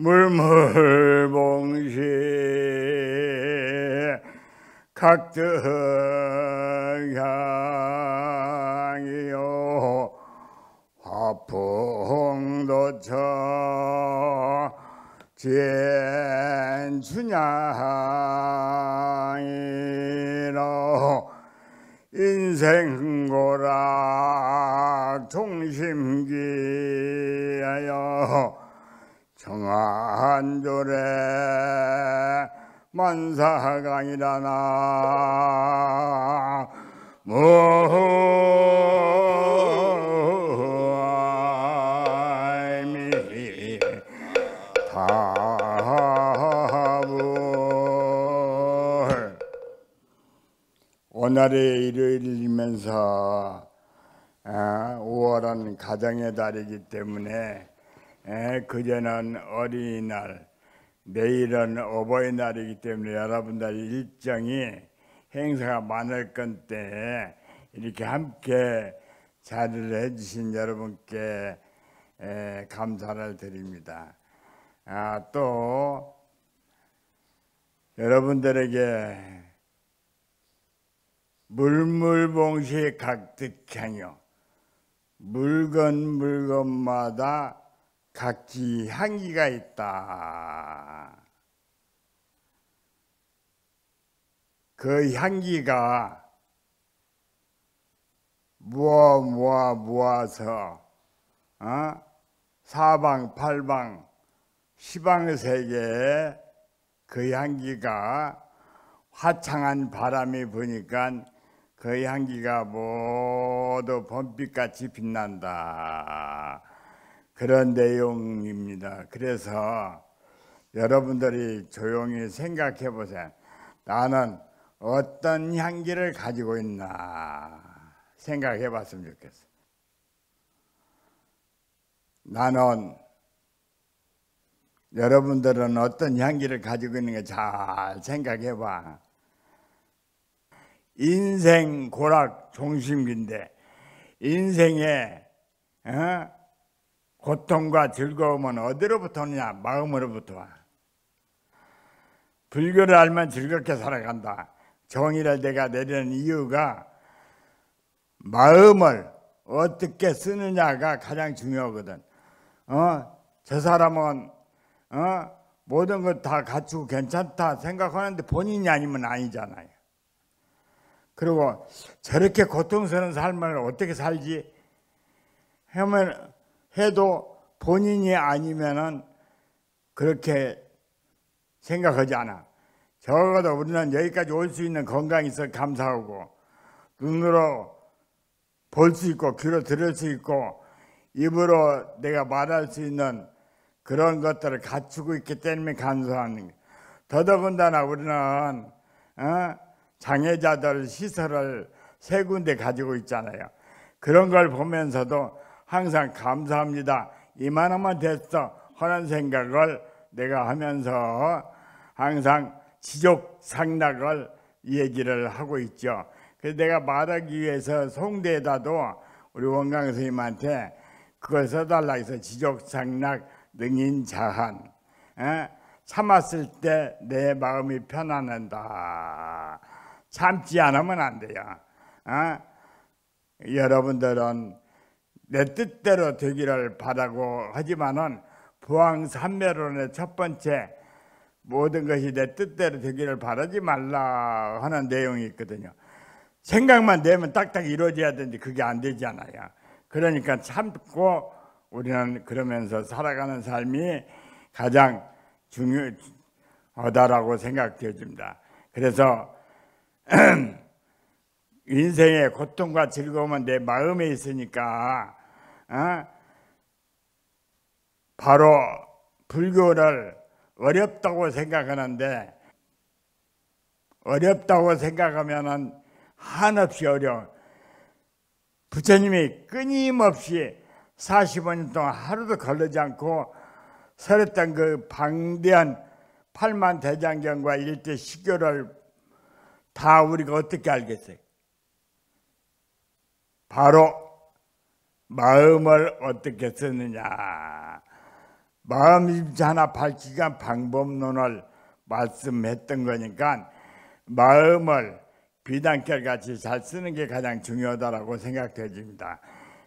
물물봉시 각등향이요 화풍도처 진춘향이로 인생고락 동심기여 정한조래 만사강이라나 모미리 타불 오늘의 일요일이면서 5월은 아, 가정의 달이기 때문에 그제는 어린이날, 내일은 어버이날이기 때문에 여러분들 일정이 행사가 많을 건데 이렇게 함께 자리를 해주신 여러분께 감사를 드립니다. 아, 또 여러분들에게 물물봉시 각득향요 물건 물건마다 각기 향기가 있다. 그 향기가 모아 모아 모아서 어? 사방 팔방 시방 세계에 그 향기가 화창한 바람이 부니까 그 향기가 모두 범빛같이 빛난다. 그런 내용입니다. 그래서 여러분들이 조용히 생각해 보세요. 나는 어떤 향기를 가지고 있나 생각해 봤으면 좋겠어요. 나는 여러분들은 어떤 향기를 가지고 있는가 잘 생각해 봐. 인생 고락 중심기인데 인생에 어? 고통과 즐거움은 어디로부터 오느냐? 마음으로부터 와. 불교를 알면 즐겁게 살아간다. 정의를 내가 내리는 이유가 마음을 어떻게 쓰느냐가 가장 중요하거든. 어? 저 사람은 어? 모든 것 다 갖추고 괜찮다 생각하는데 본인이 아니면 아니잖아요. 그리고 저렇게 고통스러운 삶을 어떻게 살지? 하면 해도 본인이 아니면은 그렇게 생각하지 않아. 적어도 우리는 여기까지 올 수 있는 건강이 있어 감사하고 눈으로 볼 수 있고 귀로 들을 수 있고 입으로 내가 말할 수 있는 그런 것들을 갖추고 있기 때문에 감사하는 거 더더군다나 우리는 어? 장애자들 시설을 세 군데 가지고 있잖아요. 그런 걸 보면서도 항상 감사합니다. 이만하면 됐어. 하는 생각을 내가 하면서 항상 지적 상락을 얘기를 하고 있죠. 그래서 내가 말하기 위해서 송대에다도 우리 원강 선생님한테 그걸 써달라 해서 지적 상락 능인 자한 에? 참았을 때 내 마음이 편안한다. 참지 않으면 안 돼요. 에? 어? 여러분들은 내 뜻대로 되기를 바라고 하지만은 부왕삼매론의 첫 번째 모든 것이 내 뜻대로 되기를 바라지 말라 하는 내용이 있거든요. 생각만 내면 딱딱 이루어져야 되는데 그게 안 되잖아요. 그러니까 참고 우리는 그러면서 살아가는 삶이 가장 중요하다라고 생각되어집니다. 그래서 인생의 고통과 즐거움은 내 마음에 있으니까 어? 바로 불교를 어렵다고 생각하는데 어렵다고 생각하면 한없이 어려워. 부처님이 끊임없이 40년 동안 하루도 걸리지 않고 설했던 그 방대한 8만 대장경과 일제 시교를 다 우리가 어떻게 알겠어요? 바로 마음을 어떻게 쓰느냐. 마음 입산합할 기간 방법론을 말씀했던 거니까 마음을 비단결같이 잘 쓰는 게 가장 중요하다고 생각되집니다.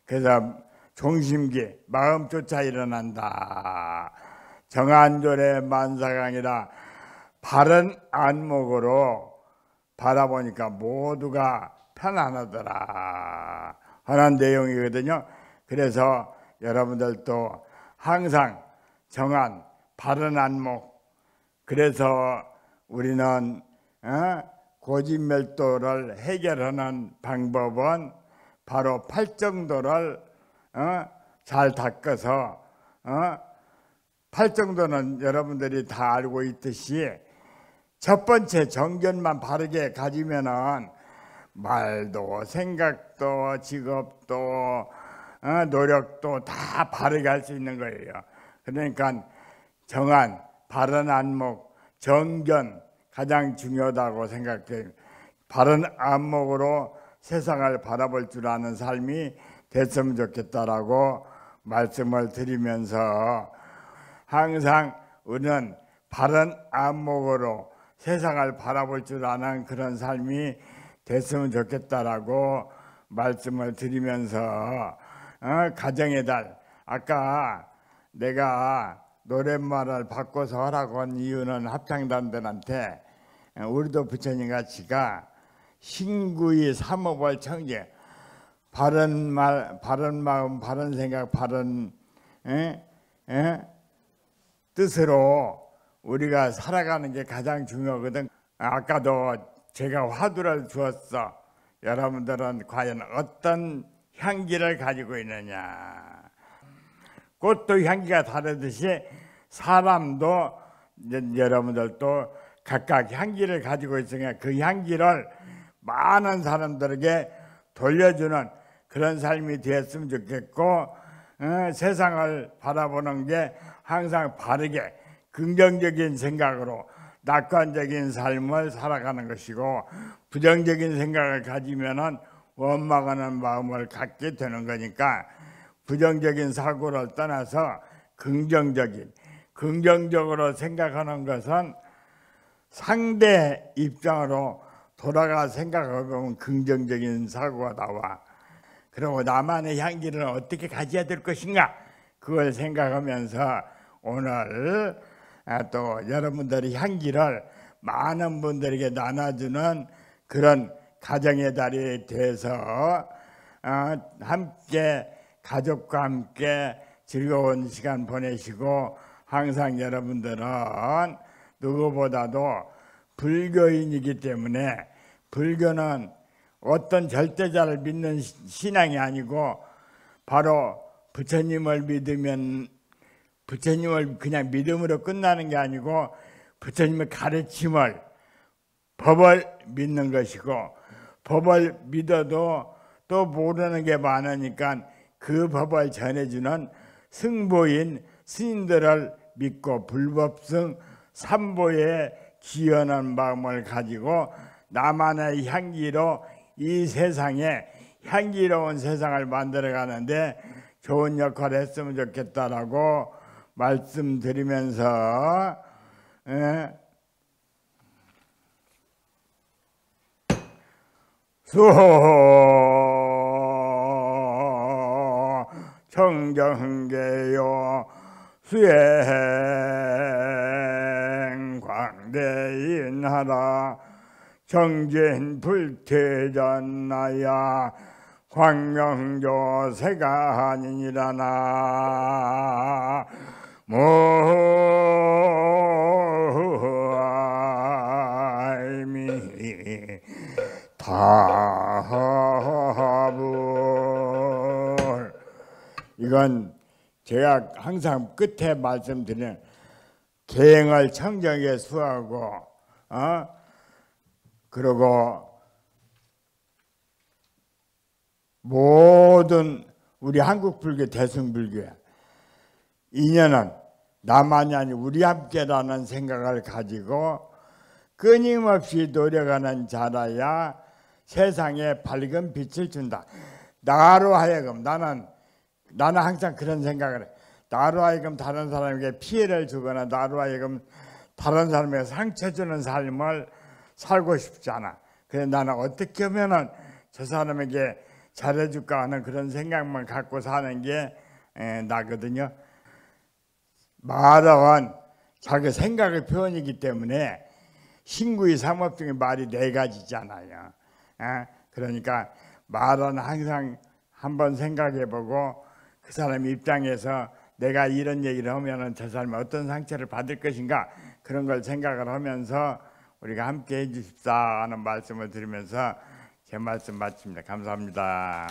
그래서 종심기 마음 쫓아 일어난다. 정한절의 만사강이라 바른 안목으로 바라보니까 모두가 편안하더라. 하는 내용이거든요. 그래서 여러분들도 항상 정한 바른 안목 그래서 우리는 어, 고진멸도를 해결하는 방법은 바로 팔정도를 어, 잘 닦아서 어, 팔정도는 여러분들이 다 알고 있듯이 첫 번째 정견만 바르게 가지면은 말도 생각도 직업도 어, 노력도 다 바르게 할 수 있는 거예요. 그러니까 정한 바른 안목 정견 가장 중요하다고 생각해요. 바른 안목으로 세상을 바라볼 줄 아는 삶이 됐으면 좋겠다라고 말씀을 드리면서 항상 우리는 바른 안목으로 세상을 바라볼 줄 아는 그런 삶이 됐으면 좋겠다라고 말씀을 드리면서 어? 가정의 달 아까 내가 노랫말을 바꿔서 하라고 한 이유는 합창단들한테 우리도 부처님 같이가 신구의 삼업을 청제 바른 말, 바른 마음, 바른 생각, 바른 에? 에? 뜻으로 우리가 살아가는 게 가장 중요하거든. 아까도 제가 화두를 주었어. 여러분들은 과연 어떤 향기를 가지고 있느냐. 꽃도 향기가 다르듯이 사람도 여러분들도 각각 향기를 가지고 있으니까 그 향기를 많은 사람들에게 돌려주는 그런 삶이 되었으면 좋겠고 어, 세상을 바라보는 게 항상 바르게 긍정적인 생각으로 낙관적인 삶을 살아가는 것이고 부정적인 생각을 가지면 원망하는 마음을 갖게 되는 거니까 부정적인 사고를 떠나서 긍정적인 긍정적으로 생각하는 것은 상대 입장으로 돌아가 생각하면 긍정적인 사고가 나와. 그리고 나만의 향기를 어떻게 가져야 될 것인가? 그걸 생각하면서 오늘 아, 또 여러분들의 향기를 많은 분들에게 나눠주는 그런 가정의 달이 돼서 어, 함께 가족과 함께 즐거운 시간 보내시고 항상 여러분들은 누구보다도 불교인이기 때문에 불교는 어떤 절대자를 믿는 신앙이 아니고 바로 부처님을 믿으면 부처님을 그냥 믿음으로 끝나는 게 아니고 부처님의 가르침을 법을 믿는 것이고 법을 믿어도 또 모르는 게 많으니까 그 법을 전해주는 승보인 스님들을 믿고 불법승 삼보에 기여하는 마음을 가지고 나만의 향기로 이 세상에 향기로운 세상을 만들어 가는데 좋은 역할을 했으면 좋겠다라고 말씀드리면서 예, 수호 청정계요 수행 광대인하라 정진 불태전나야 광명조 세가 아니니라나 모하미 다합 이건 제가 항상 끝에 말씀드리는 계행을 청정에 수하고 어? 그리고 모든 우리 한국 불교 대승 불교야 인연은 나만이 아니 우리 함께라는 생각을 가지고 끊임없이 노력하는 자라야 세상에 밝은 빛을 준다. 나로 하여금 나는 나는 항상 그런 생각을 해. 나로 하여금 다른 사람에게 피해를 주거나 나로 하여금 다른 사람에게 상처 주는 삶을 살고 싶지 않아. 그래서 나는 어떻게 하면은 저 사람에게 잘해줄까 하는 그런 생각만 갖고 사는 게 에, 나거든요. 말한 자기 생각의 표현이기 때문에 신구의 삼업 중에 말이 네 가지잖아요. 예? 그러니까 말은 항상 한번 생각해보고 그 사람 입장에서 내가 이런 얘기를 하면은 저 사람이 어떤 상처를 받을 것인가 그런 걸 생각을 하면서 우리가 함께 해주십사 하는 말씀을 드리면서 제 말씀 마칩니다. 감사합니다.